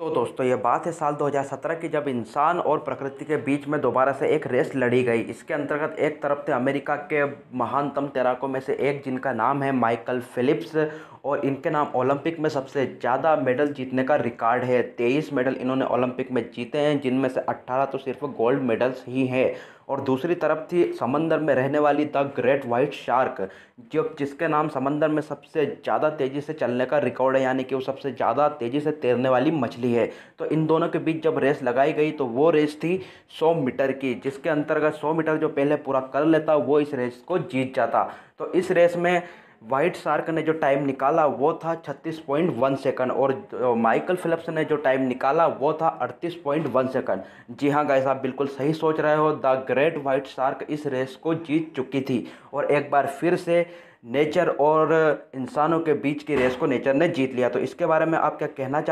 तो दोस्तों ये बात है साल 2017 की जब इंसान और प्रकृति के बीच में दोबारा से एक रेस लड़ी गई इसके अंतर्गत एक तरफ थे अमेरिका के महानतम तैराकों में से एक जिनका नाम है माइकल फिलिप्स और इनके नाम ओलंपिक में सबसे ज़्यादा मेडल जीतने का रिकॉर्ड है तेईस मेडल इन्होंने ओलंपिक में जीते हैं जिनमें से अट्ठारह तो सिर्फ गोल्ड मेडल्स ही हैं और दूसरी तरफ थी समंदर में रहने वाली द ग्रेट वाइट शार्क जो जिसके नाम समंदर में सबसे ज़्यादा तेज़ी से चलने का रिकॉर्ड है यानी कि वो सबसे ज़्यादा तेज़ी से तैरने वाली मछली है तो इन दोनों के बीच जब रेस लगाई गई तो वो रेस थी सौ मीटर की जिसके अंतर्गत सौ मीटर जो पहले पूरा कर लेता वो इस रेस को जीत जाता तो इस रेस में वाइट शार्क ने जो टाइम निकाला वो था 36.1 सेकंड और माइकल फिलिप्स ने जो टाइम निकाला वो था 38.1 सेकंड जी हाँ गाइस आप बिल्कुल सही सोच रहे हो द ग्रेट वाइट शार्क इस रेस को जीत चुकी थी और एक बार फिर से नेचर और इंसानों के बीच की रेस को नेचर ने जीत लिया तो इसके बारे में आप क्या कहना चाहते